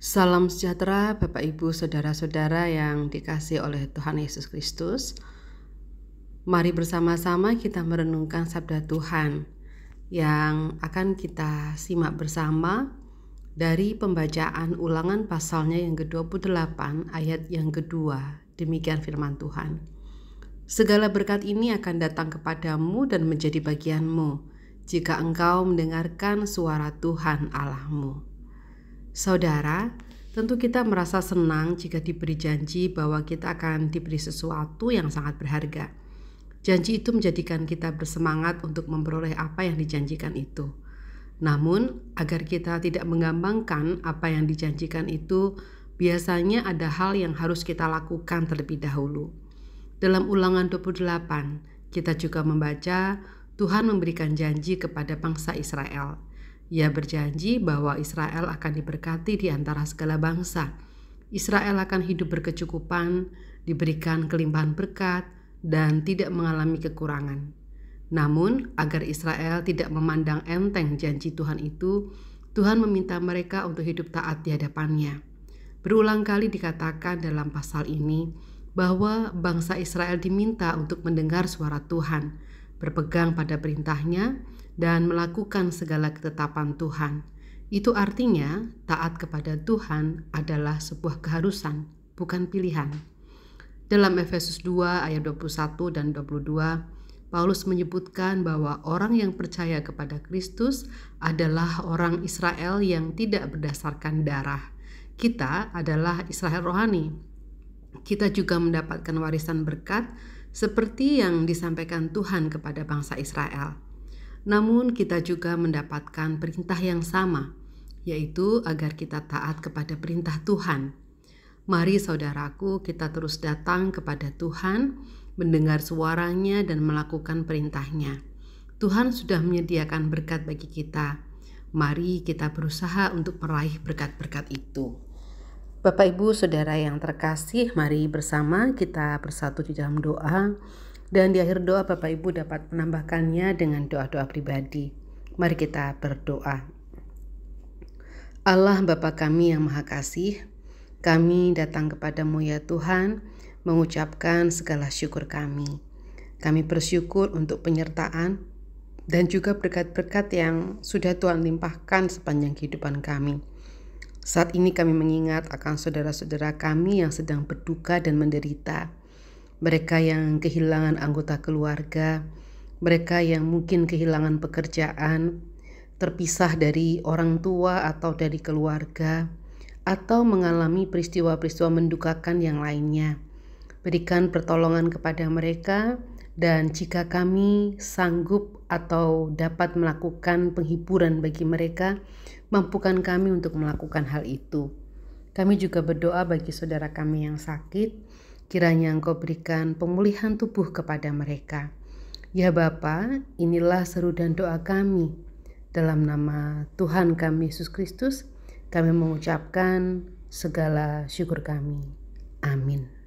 Salam sejahtera Bapak Ibu Saudara-saudara yang dikasih oleh Tuhan Yesus Kristus Mari bersama-sama kita merenungkan sabda Tuhan yang akan kita simak bersama dari pembacaan ulangan pasalnya yang ke-28 ayat yang kedua demikian firman Tuhan Segala berkat ini akan datang kepadamu dan menjadi bagianmu jika engkau mendengarkan suara Tuhan Allahmu Saudara, tentu kita merasa senang jika diberi janji bahwa kita akan diberi sesuatu yang sangat berharga. Janji itu menjadikan kita bersemangat untuk memperoleh apa yang dijanjikan itu. Namun, agar kita tidak mengambangkan apa yang dijanjikan itu, biasanya ada hal yang harus kita lakukan terlebih dahulu. Dalam ulangan 28, kita juga membaca, Tuhan memberikan janji kepada bangsa Israel – ia berjanji bahwa Israel akan diberkati di antara segala bangsa. Israel akan hidup berkecukupan, diberikan kelimpahan berkat, dan tidak mengalami kekurangan. Namun, agar Israel tidak memandang enteng janji Tuhan itu, Tuhan meminta mereka untuk hidup taat di hadapannya. Berulang kali dikatakan dalam pasal ini bahwa bangsa Israel diminta untuk mendengar suara Tuhan, berpegang pada perintahnya, dan melakukan segala ketetapan Tuhan. Itu artinya taat kepada Tuhan adalah sebuah keharusan, bukan pilihan. Dalam Efesus 2 ayat 21 dan 22, Paulus menyebutkan bahwa orang yang percaya kepada Kristus adalah orang Israel yang tidak berdasarkan darah. Kita adalah Israel rohani. Kita juga mendapatkan warisan berkat seperti yang disampaikan Tuhan kepada bangsa Israel. Namun, kita juga mendapatkan perintah yang sama, yaitu agar kita taat kepada perintah Tuhan. Mari, saudaraku, kita terus datang kepada Tuhan, mendengar suaranya, dan melakukan perintahnya. Tuhan sudah menyediakan berkat bagi kita. Mari kita berusaha untuk meraih berkat-berkat itu. Bapak, Ibu, Saudara yang terkasih, mari bersama kita bersatu di dalam doa. Dan di akhir doa Bapak Ibu dapat menambahkannya dengan doa-doa pribadi. Mari kita berdoa. Allah Bapa kami yang Maha Kasih, kami datang kepadamu ya Tuhan, mengucapkan segala syukur kami. Kami bersyukur untuk penyertaan dan juga berkat-berkat yang sudah Tuhan limpahkan sepanjang kehidupan kami. Saat ini kami mengingat akan saudara-saudara kami yang sedang berduka dan menderita, mereka yang kehilangan anggota keluarga, mereka yang mungkin kehilangan pekerjaan, terpisah dari orang tua atau dari keluarga, atau mengalami peristiwa-peristiwa mendukakan yang lainnya. Berikan pertolongan kepada mereka, dan jika kami sanggup atau dapat melakukan penghiburan bagi mereka, mampukan kami untuk melakukan hal itu. Kami juga berdoa bagi saudara kami yang sakit, kiranya Engkau berikan pemulihan tubuh kepada mereka. Ya Bapa, inilah seru dan doa kami. Dalam nama Tuhan kami Yesus Kristus, kami mengucapkan segala syukur kami. Amin.